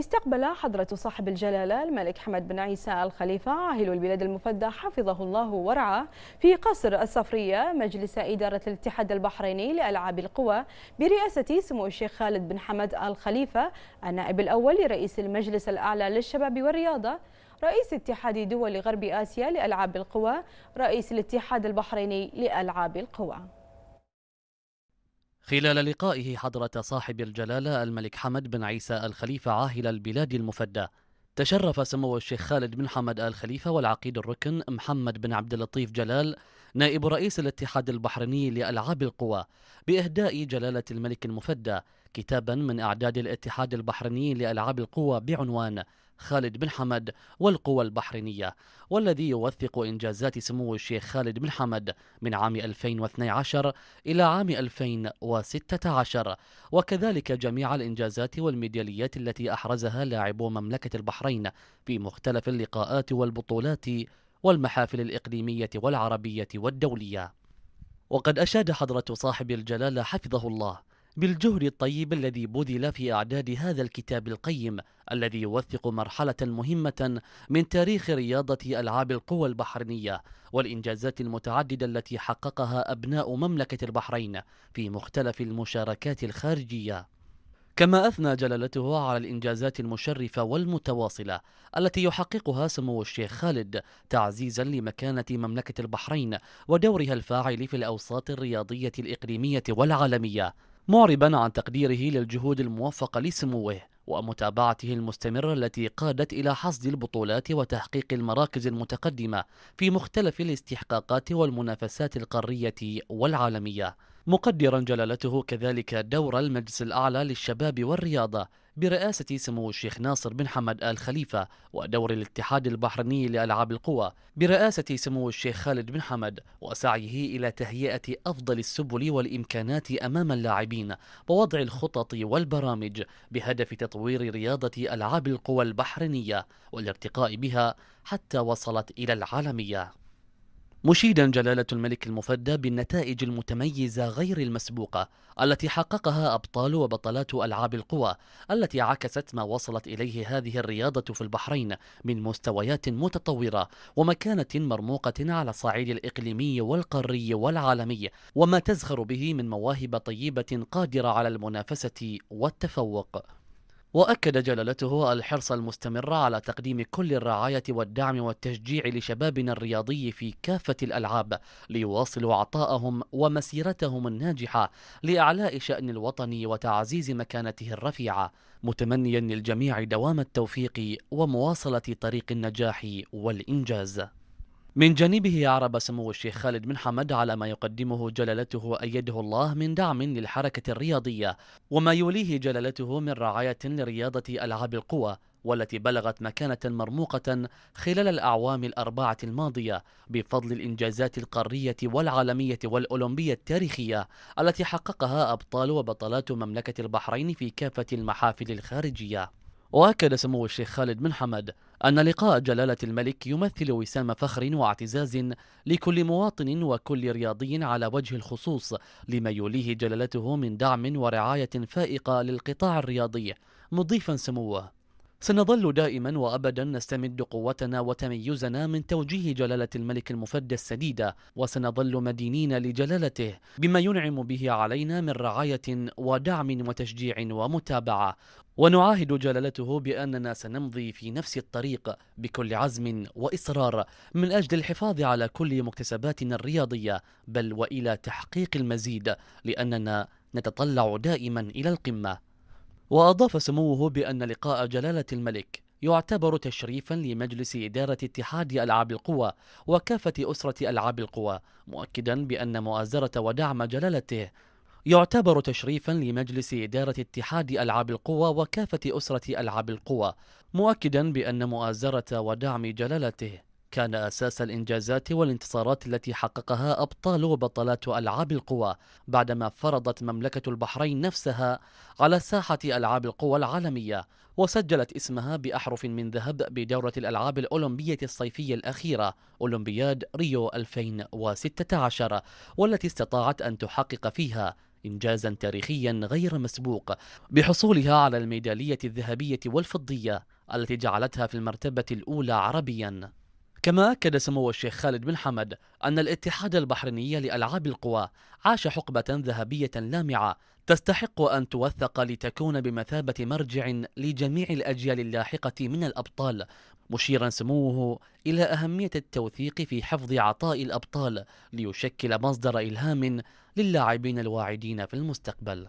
استقبل حضرة صاحب الجلالة الملك حمد بن عيسى الخليفة عاهل البلاد المفدى حفظه الله ورعاه في قصر الصفرية مجلس إدارة الاتحاد البحريني لألعاب القوى برئاسة سمو الشيخ خالد بن حمد الخليفة النائب الأول لرئيس المجلس الأعلى للشباب والرياضة رئيس اتحاد دول غرب آسيا لألعاب القوى رئيس الاتحاد البحريني لألعاب القوى خلال لقائه حضرة صاحب الجلالة الملك حمد بن عيسى الخليفة عاهل البلاد المفدى تشرف سمو الشيخ خالد بن حمد آل خليفة والعقيد الركن محمد بن عبد اللطيف جلال نائب رئيس الاتحاد البحريني لألعاب القوى بإهداء جلالة الملك المفدى كتابا من إعداد الاتحاد البحريني لألعاب القوى بعنوان خالد بن حمد والقوى البحرينية والذي يوثق إنجازات سمو الشيخ خالد بن حمد من عام 2012 إلى عام 2016 وكذلك جميع الإنجازات والميداليات التي أحرزها لاعبو مملكة البحرين في مختلف اللقاءات والبطولات والمحافل الإقليمية والعربية والدولية وقد أشاد حضرة صاحب الجلالة حفظه الله بالجهد الطيب الذي بذل في إعداد هذا الكتاب القيم الذي يوثق مرحلة مهمة من تاريخ رياضة ألعاب القوى البحرينية والإنجازات المتعددة التي حققها أبناء مملكة البحرين في مختلف المشاركات الخارجية كما أثنى جلالته على الإنجازات المشرفة والمتواصلة التي يحققها سمو الشيخ خالد تعزيزا لمكانة مملكة البحرين ودورها الفاعل في الأوساط الرياضية الإقليمية والعالمية معربا عن تقديره للجهود الموفقة لسموه ومتابعته المستمرة التي قادت إلى حصد البطولات وتحقيق المراكز المتقدمة في مختلف الاستحقاقات والمنافسات القارية والعالمية مقدرا جلالته كذلك دور المجلس الأعلى للشباب والرياضة برئاسة سمو الشيخ ناصر بن حمد آل خليفة ودور الاتحاد البحريني لألعاب القوى برئاسة سمو الشيخ خالد بن حمد وسعيه إلى تهيئة أفضل السبل والإمكانات أمام اللاعبين ووضع الخطط والبرامج بهدف تطوير رياضة ألعاب القوى البحرينية والارتقاء بها حتى وصلت إلى العالمية مشيدا جلالة الملك المفدى بالنتائج المتميزة غير المسبوقة التي حققها أبطال وبطلات ألعاب القوى التي عكست ما وصلت إليه هذه الرياضة في البحرين من مستويات متطورة ومكانة مرموقة على الصعيد الإقليمي والقاري والعالمي وما تزخر به من مواهب طيبة قادرة على المنافسة والتفوق وأكد جلالته الحرص المستمر على تقديم كل الرعاية والدعم والتشجيع لشبابنا الرياضي في كافة الألعاب ليواصلوا عطاءهم ومسيرتهم الناجحة لإعلاء شأن الوطن وتعزيز مكانته الرفيعة متمنيا للجميع دوام التوفيق ومواصلة طريق النجاح والإنجاز من جانبه عرب سمو الشيخ خالد بن حمد على ما يقدمه جلالته أيده الله من دعم للحركة الرياضية وما يوليه جلالته من رعاية لرياضة ألعاب القوى والتي بلغت مكانة مرموقة خلال الأعوام الأربعة الماضية بفضل الإنجازات القارية والعالمية والأولمبية التاريخية التي حققها أبطال وبطلات مملكة البحرين في كافة المحافل الخارجية وأكد سمو الشيخ خالد بن حمد أن لقاء جلالة الملك يمثل وسام فخر واعتزاز لكل مواطن وكل رياضي على وجه الخصوص لما يوليه جلالته من دعم ورعاية فائقة للقطاع الرياضي مضيفا سموه سنظل دائما وابدا نستمد قوتنا وتميزنا من توجيه جلاله الملك المفدى السديده وسنظل مدينين لجلالته بما ينعم به علينا من رعايه ودعم وتشجيع ومتابعه ونعاهد جلالته باننا سنمضي في نفس الطريق بكل عزم واصرار من اجل الحفاظ على كل مكتسباتنا الرياضيه بل والى تحقيق المزيد لاننا نتطلع دائما الى القمه وأضاف سموه بأن لقاء جلالة الملك يعتبر تشريفا لمجلس إدارة اتحاد ألعاب القوى وكافة أسرة ألعاب القوى مؤكدا بأن مؤازرة ودعم جلالته يعتبر تشريفا لمجلس إدارة اتحاد ألعاب القوى وكافة أسرة ألعاب القوى مؤكدا بأن مؤازرة ودعم جلالته كان أساس الإنجازات والانتصارات التي حققها أبطال وبطلات ألعاب القوى بعدما فرضت مملكة البحرين نفسها على ساحة ألعاب القوى العالمية وسجلت اسمها بأحرف من ذهب بدورة الألعاب الأولمبية الصيفية الأخيرة أولمبياد ريو 2016 والتي استطاعت أن تحقق فيها إنجازا تاريخيا غير مسبوق بحصولها على الميدالية الذهبية والفضية التي جعلتها في المرتبة الأولى عربيا كما أكد سمو الشيخ خالد بن حمد أن الاتحاد البحريني لألعاب القوى عاش حقبة ذهبية لامعة تستحق أن توثق لتكون بمثابة مرجع لجميع الأجيال اللاحقة من الأبطال مشيرا سموه إلى أهمية التوثيق في حفظ عطاء الأبطال ليشكل مصدر إلهام للاعبين الواعدين في المستقبل